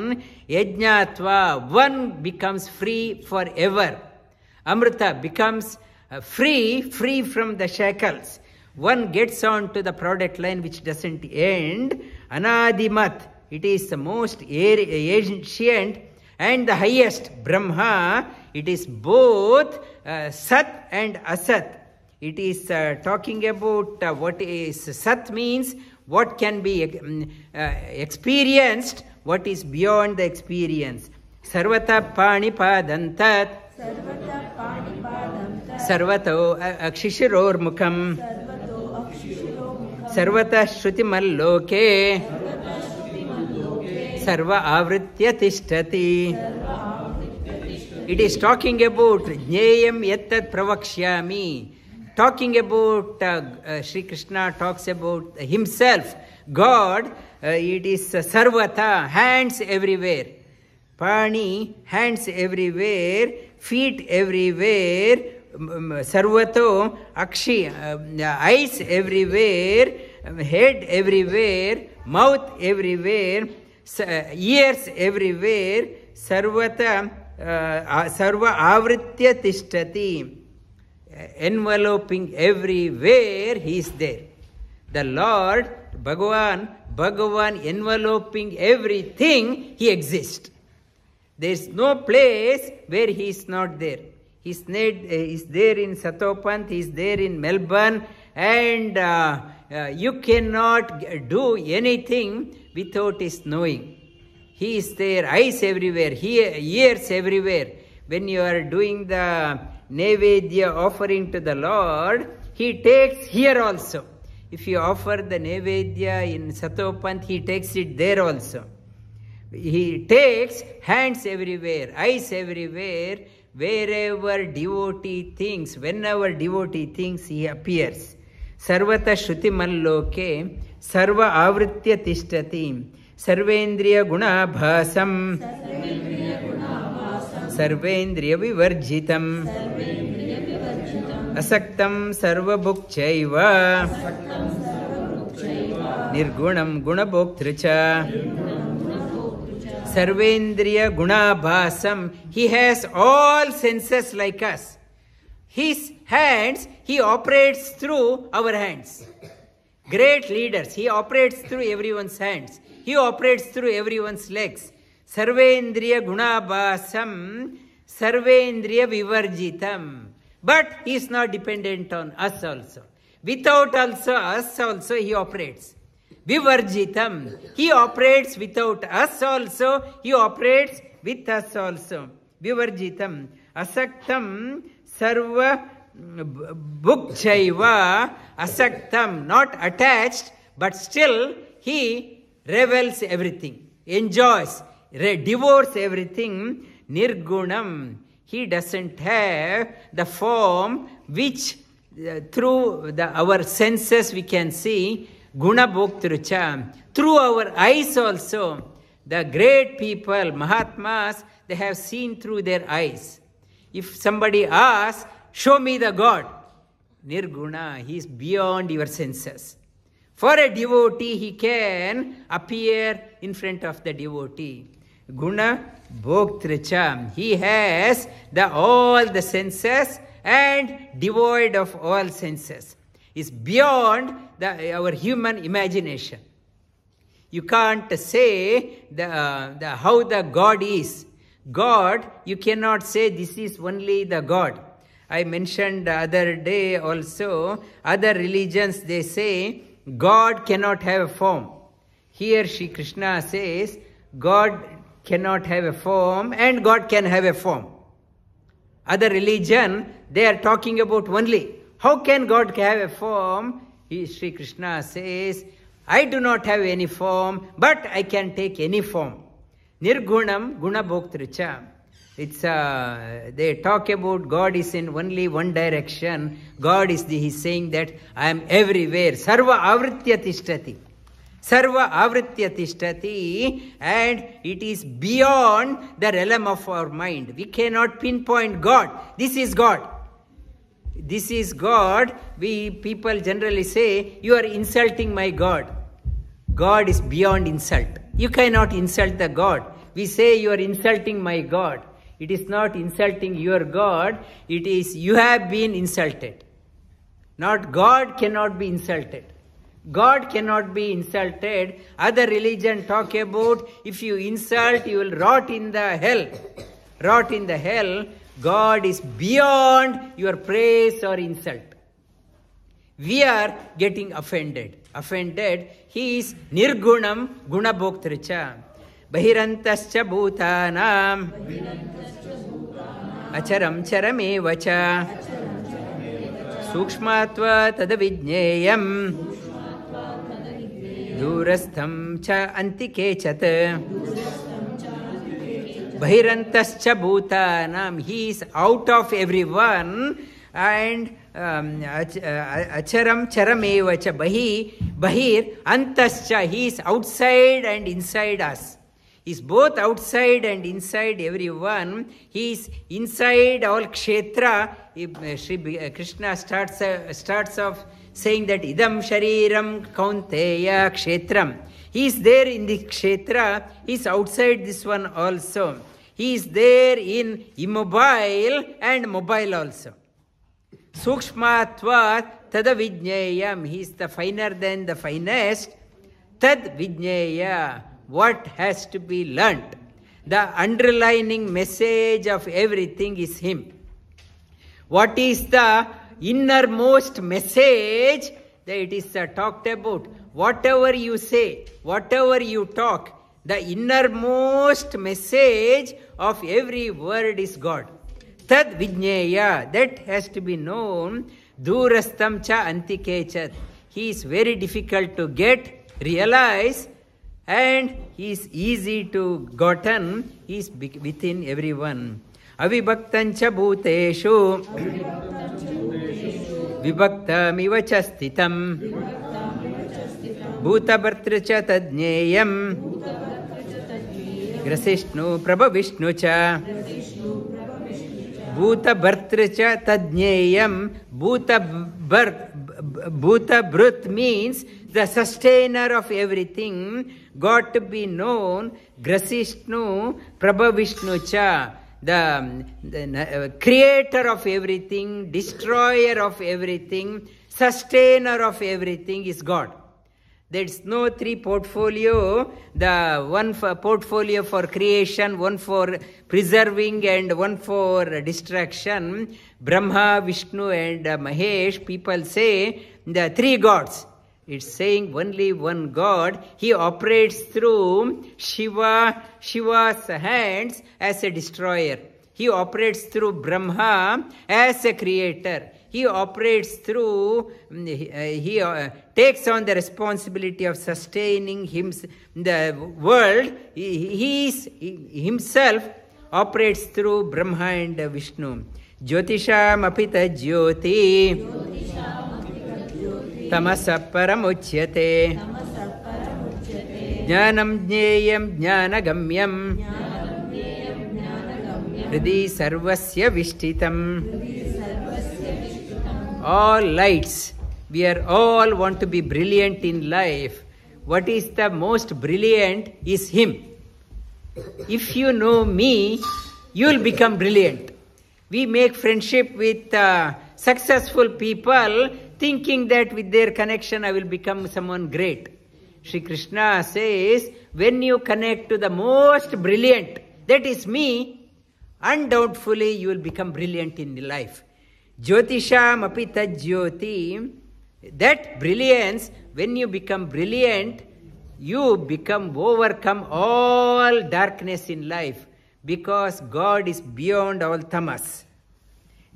ಯಜ್ಞಾತ್ವ one becomes free for ever ಅಮೃತ becomes free free from the shackles one gets on to the product line which doesn't end ಅನಾದಿಮತ್ it is the most uh ancient and the highest ಬ್ರಹ್ಮ it is both ಸತ್ and ಅಸತ್ it is uh, talking about uh, what is Sat means what can be mm, uh, experienced, what is beyond the experience. Sarvata pani Sarvata Panipadantat. Sarvato uh, Akshishirormukham. Sarvata Shrutimaloke. Sarva Avritya Tishtati. It is talking about Jnayam Yattat Pravakshyami talking about uh, uh, Sri Krishna talks about himself, God, uh, it is sarvata, hands everywhere. Pani, hands everywhere, feet everywhere, sarvato, akshi, uh, eyes everywhere, um, head everywhere, mouth everywhere, ears everywhere, sarvata, sarva avritya tishtati enveloping everywhere he is there. The Lord, Bhagavan, Bhagavan enveloping everything, he exists. There is no place where he is not there. He is eh, there in Satopant, he is there in Melbourne, and uh, uh, you cannot do anything without his knowing. He is there, eyes everywhere, He ears everywhere. When you are doing the nevedya offering to the Lord, he takes here also. If you offer the nevedya in Satopant, he takes it there also. He takes hands everywhere, eyes everywhere, wherever devotee thinks, whenever devotee thinks, he appears. Sarvata ಸರ್ವತ ಶ್ರುತಿಮಲ್ಲೋಕೆ ಸರ್ವ ಆವೃತ್ಯ ತಿಷ್ಟತಿ ಸರ್ವೇಂದ್ರಿಯ ಗುಣಾಭಾಸಂ सर्वेन्द्रिय विवर्जित असक्त सर्वुक्च निर्गुण गुणभोक्तृ सर्वेन्द्रिय गुणाभासम he has all senses like us his hands he operates through our hands great leaders he operates through every one hands he operates through every one legs सर्वेन्द्रिय गुणाभासम सर्वेन्द्रिय विवर्जितम but he is not dependent on us also without also us also he operates विवर्जितम he operates without us also he operates with us also विवर्जितम असक्तम सर्व book असक्तम not attached but still he revels everything enjoys divorce everything, Nirgunam. He doesn't have the form which uh, through the, our senses we can see, Guna Bhoktrucha. Through our eyes also, the great people, Mahatmas, they have seen through their eyes. If somebody asks, show me the God. Nirguna, he is beyond your senses. For a devotee, he can appear in front of the devotee. Guna Bhoktricham. He has the all the senses and devoid of all senses. Is beyond the, our human imagination. You can't say the, uh, the, how the God is. God, you cannot say this is only the God. I mentioned the other day also, other religions, they say, God cannot have form. Here Sri Krishna says, God cannot have a form and God can have a form. Other religion, they are talking about only how can God have a form? He, Sri Krishna says, I do not have any form, but I can take any form. Nirgunam Gunabhoktricha. It's uh, they talk about God is in only one direction. God is the, he's saying that I am everywhere. Sarva avritya tishtati. Sarva avritya tishtati and it is beyond the realm of our mind. We cannot pinpoint God. This is God. This is God. We people generally say, you are insulting my God. God is beyond insult. You cannot insult the God. We say you are insulting my God. It is not insulting your God. It is you have been insulted. Not God cannot be insulted. God cannot be insulted. Other religion talk about if you insult, you will rot in the hell. rot in the hell. God is beyond your praise or insult. We are getting offended. Offended, he is nirgunam gunabhoktricha. Bahirantascha bhutanam. Acharam charame vacha, Sukshmatva tadavidneyam. दूरस्थं च अन्तिके चत् बहिरन्तश्च भूतानां he is out of every one and अचरं चरमेव च बहिः बहिर् अन्तश्च he is outside and inside us is both outside and inside every one he is inside all क्षेत्र Shri Krishna starts starts off saying that idam shariram kaunteya kshetram. He is there in the kshetra, he is outside this one also. He is there in immobile and mobile also. Sukshmatvat tad vijnayam. He is the finer than the finest. Tad vijnaya. What has to be learnt? The underlining message of everything is Him. What is the innermost message that it is uh, talked about. Whatever you say, whatever you talk, the innermost message of every word is God. Tad Vijnaya, that has to be known. Durastam cha antikechat. He is very difficult to get, realize, and he is easy to gotten. He is within everyone. अविभक्तञ्च भूतेषु विभक्तमिव च स्थितं भूतभर्तृ च तज्ज्ञेयं ग्रसिष्णु प्रभविष्णु च भूतभर्तृ च तज्ज्ञेयं भूतभर् भूtabhrut means the sustainer of everything got to be known grasishnu prabhavishnu cha the, um, the uh, creator of everything, destroyer of everything, sustainer of everything is God. There's no three portfolio, the one for portfolio for creation, one for preserving and one for destruction. Brahma, Vishnu and Mahesh, people say the three gods. It's saying only one God. He operates through Shiva, Shiva's hands as a destroyer. He operates through Brahma as a creator. He operates through, mm, he uh, uh, takes on the responsibility of sustaining him, the world. He, he, is, he himself operates through Brahma and Vishnu. Jyotisham apita jyoti. Jyotisha. तमसः परमुच्यते ज्ञानं ज्ञेयं ज्ञानगम्यं हृदि सर्वस्य विष्टितम् all lights. We are all want to be brilliant in life. What is the most brilliant is Him. If you know me, you will become brilliant. We make friendship with uh, successful people thinking that with their connection I will become someone great. Sri Krishna says, when you connect to the most brilliant, that is me, undoubtedly you will become brilliant in life. Jyotisham apita jyoti, that brilliance, when you become brilliant, you become overcome all darkness in life because God is beyond all tamas.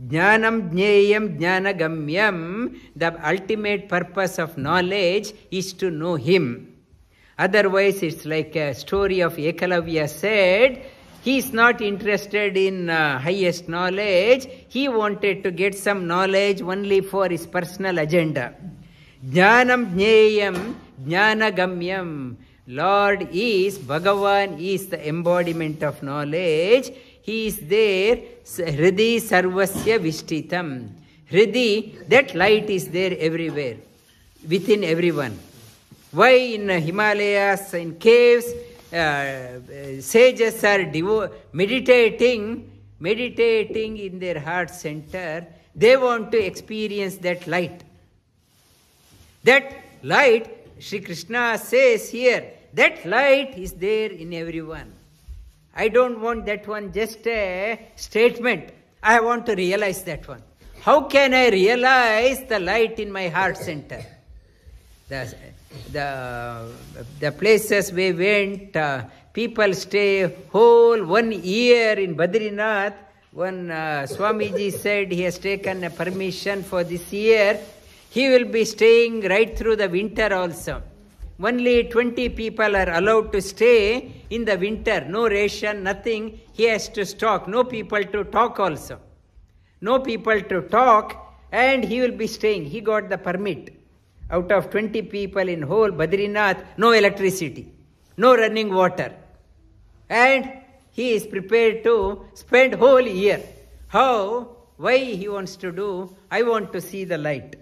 Jnanam Jneyam Jnanagamyam, the ultimate purpose of knowledge is to know Him. Otherwise, it's like a story of Ekalavya said, he is not interested in uh, highest knowledge. He wanted to get some knowledge only for his personal agenda. Jnanam Jneyam Jnanagamyam. Lord is, Bhagavan is the embodiment of knowledge he is there, Hridi Sarvasya Vishtitam. Hridi, that light is there everywhere, within everyone. Why in Himalayas, in caves, uh, sages are devo- meditating, meditating in their heart center, they want to experience that light. That light, Sri Krishna says here, that light is there in everyone. I don't want that one just a statement. I want to realize that one. How can I realize the light in my heart center? The, the, the places we went, uh, people stay whole one year in Badrinath. One uh, Swamiji said he has taken a permission for this year. He will be staying right through the winter also. Only 20 people are allowed to stay in the winter. No ration, nothing. He has to stock. No people to talk also. No people to talk and he will be staying. He got the permit. Out of 20 people in whole Badrinath, no electricity, no running water. And he is prepared to spend whole year. How? Why he wants to do? I want to see the light.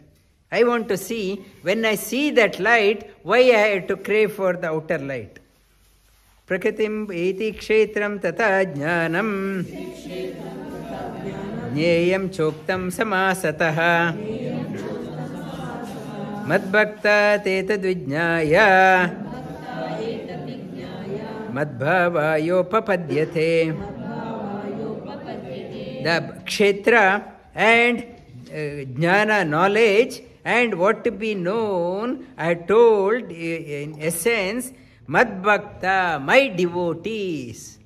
I want to see, when I see that light, why I have to crave for the outer light. Prakritim iti kshetram tata jnanam Jnayam choktam samasataha Madbhakta tetad vijnaya Madbhava yopapadyate The kshetra and uh, jnana knowledge and what to be known, I told in essence, Madbhakta, my devotees,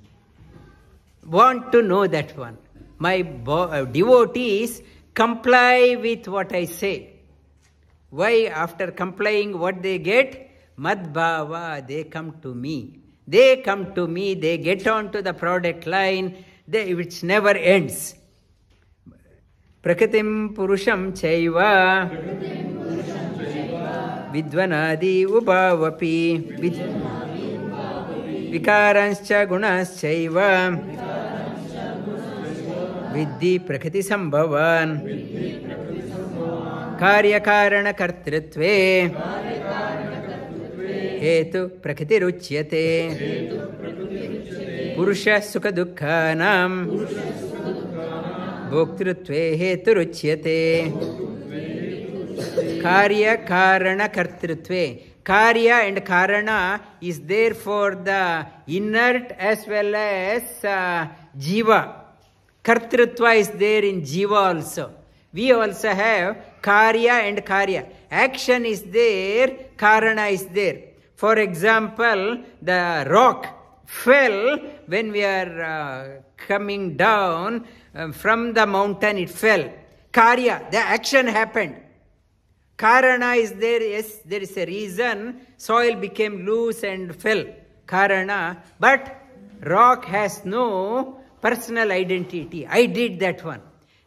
want to know that one. My uh, devotees comply with what I say. Why after complying what they get? Madbhava, they come to me. They come to me, they get onto the product line, they, which never ends. प्रकृतिं पुरुषं चैव विद्वनादि उभावपि विकारांश्च गुणाश्चैव विद्धि प्रकृतिसम्भवान् कार्यकारणकर्तृत्वे हेतु प्रकृतिरुच्यते पुरुषसुखदुःखानां ಭೋಕ್ತೃತ್ವೇ ಹೇತುರುಚ್ಯತೆ ಕಾರ್ಯ ಕಾರಣ ಕರ್ತೃತ್ವೇ karya and karana is there for the inert as well as uh, jiva. Kartritva is there in jiva also. We also have karya and karya. Action is there, karana is there. For example, the rock fell when we are uh, coming down. Um, from the mountain it fell. Karya, the action happened. Karana is there, yes, there is a reason. Soil became loose and fell. Karana, but rock has no personal identity. I did that one.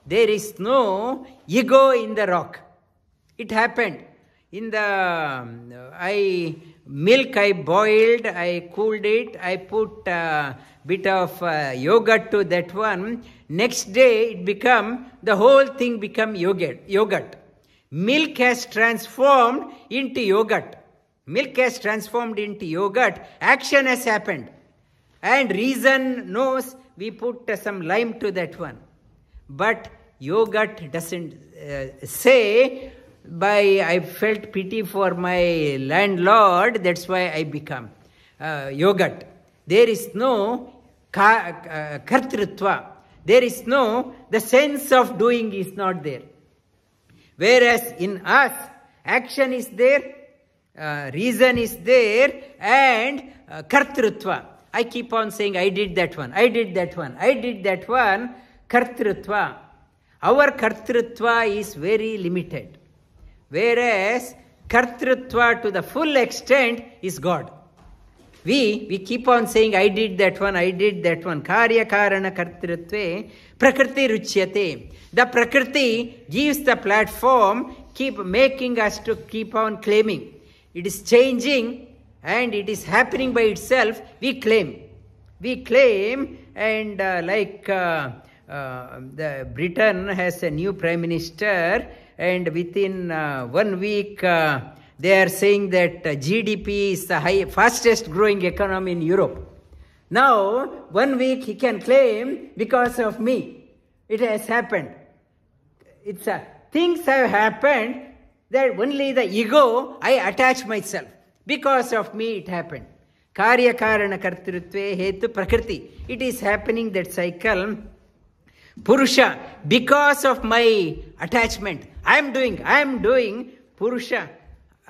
There is no ego in the rock. It happened. In the, um, I, milk I boiled, I cooled it, I put uh, bit of uh, yogurt to that one, next day it become, the whole thing become yogurt. yogurt. Milk has transformed into yogurt. Milk has transformed into yogurt. Action has happened. And reason knows we put uh, some lime to that one. But yogurt doesn't uh, say by I felt pity for my landlord, that's why I become uh, yogurt. There is no kartrutva. There is no, the sense of doing is not there. Whereas in us, action is there, uh, reason is there, and uh, I keep on saying, I did that one, I did that one, I did that one, kartrutva. Our kartrutva is very limited. Whereas kartrutva to the full extent is God. We, we keep on saying, I did that one, I did that one. Karya Karana Kartritve, Prakriti Ruchyate. The Prakriti gives the platform, keep making us to keep on claiming. It is changing and it is happening by itself. We claim. We claim and uh, like uh, uh, the Britain has a new prime minister and within one week they are saying that uh, GDP is the high, fastest growing economy in Europe. Now, one week he can claim because of me. It has happened. It's a, things have happened that only the ego, I attach myself. Because of me, it happened. Karya ಕರ್ತೃತ್ವೇ ಹೇತು hetu prakriti. It is happening that cycle. Purusha because of my attachment, I am doing. I am doing. Purusha.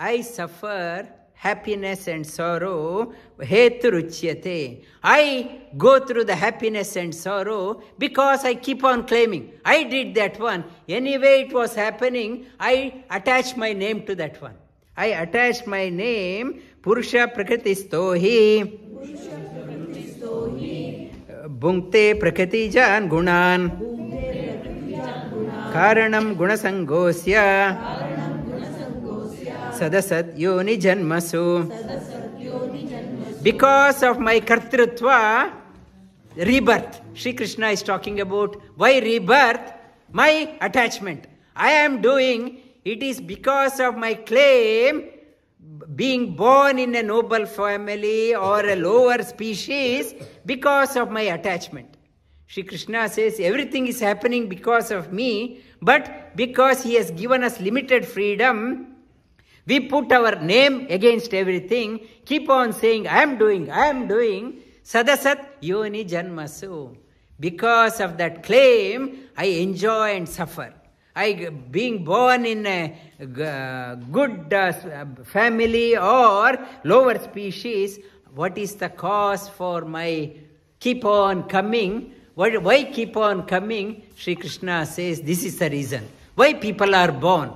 I suffer happiness and sorrow, heturuchyate. I go through the happiness and sorrow because I keep on claiming. I did that one. Anyway, it was happening. I attach my name to that one. I attach my name, Purusha bungte prakriti jan Gunan. Karanam Gunasangosya. Karanam ಸದಸದ್ಯೋನಿಜನ್ಮಸು Because of my ಕರ್ತೃತ್ವ rebirth shri krishna is talking about why rebirth my attachment i am doing it is because of my claim being born in a noble family or a lower species because of my attachment Shri Krishna says everything is happening because of me, but because he has given us limited freedom, we put our name against everything, keep on saying, I am doing, I am doing. Sadasat yoni janmasu. Because of that claim, I enjoy and suffer. I being born in a good uh, uh, family or lower species, what is the cause for my keep on coming? why keep on coming? Sri Krishna says this is the reason. Why people are born?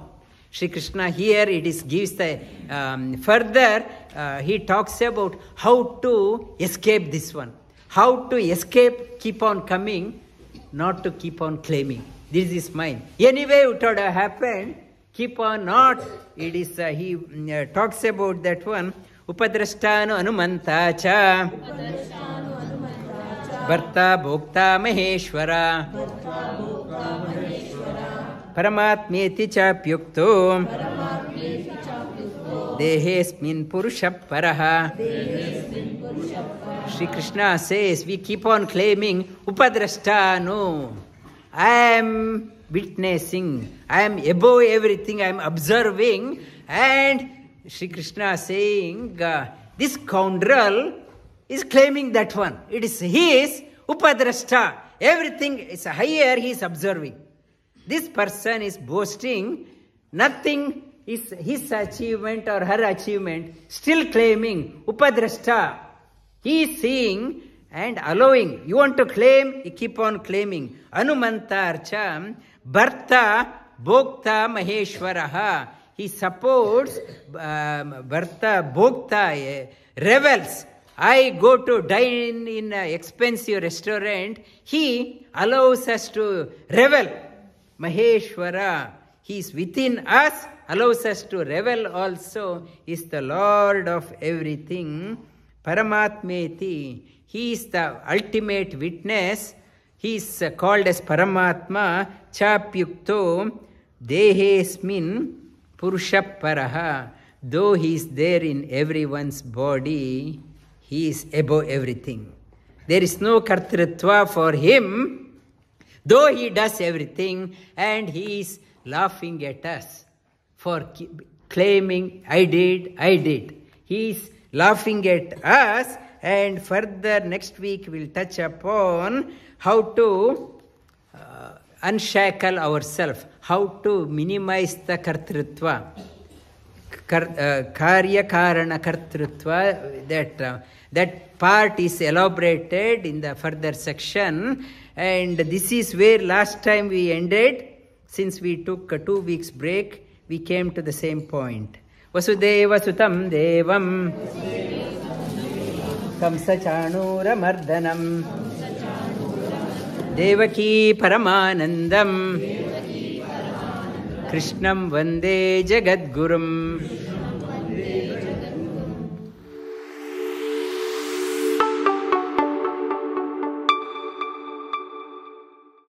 Sri Krishna here it is gives the um, further uh, he talks about how to escape this one, how to escape, keep on coming, not to keep on claiming. This is mine. Anyway, it would have happened. Keep on not. It is uh, he uh, talks about that one. Upadrashtanu anumanta cha. Bharta bhokta maheshwara. Bharta bhokta maheshwara. परमात्मे चाप्युक्तो देहेस्मिन् पुरुषः परः Shri Krishna says we उपद्रष्टा no I am witnessing I am above everything I am observing and Shri Krishna saying that one it is उपद्रष्टा everything is here he is This person is boasting nothing is his achievement or her achievement, still claiming Upadrashta. He is seeing and allowing. You want to claim, keep on claiming. Anumanta archam, Bharta, Bhokta, Maheshwaraha. He supports um, Bharta, Bhokta, eh, revels. I go to dine in an expensive restaurant. He allows us to revel. Maheshwara, He is within us, allows us to revel also, is the Lord of everything. Paramatmeti, He is the ultimate witness. He is called as Paramatma, Chapyukto, Dehesmin, Purushaparaha. Though He is there in everyone's body, He is above everything. There is no kartritva for Him though he does everything and he is laughing at us for claiming, I did, I did. He is laughing at us and further next week we'll touch upon how to uh, unshackle ourselves, how to minimize the kartritva, karya uh, karana kartritva, that, uh, that part is elaborated in the further section and this is where last time we ended since we took a two weeks break we came to the same point vasudeva sutam devam kamsa chanura mardanam devaki paramanandam krishnam vande jagadgurum krishnam